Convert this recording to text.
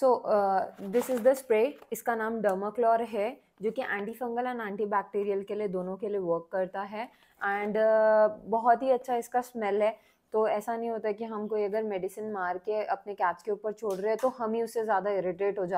so this is the spray इसका नाम Dermaclor है जो कि anti fungal and anti bacterial के लिए दोनों के लिए वर्क करता है एंड uh, बहुत ही अच्छा इसका स्मेल है तो ऐसा नहीं होता कि हम कोई अगर मेडिसिन मार के अपने कैप्स के ऊपर छोड़ रहे हैं तो हम ही उससे ज़्यादा इरिटेट हो जाते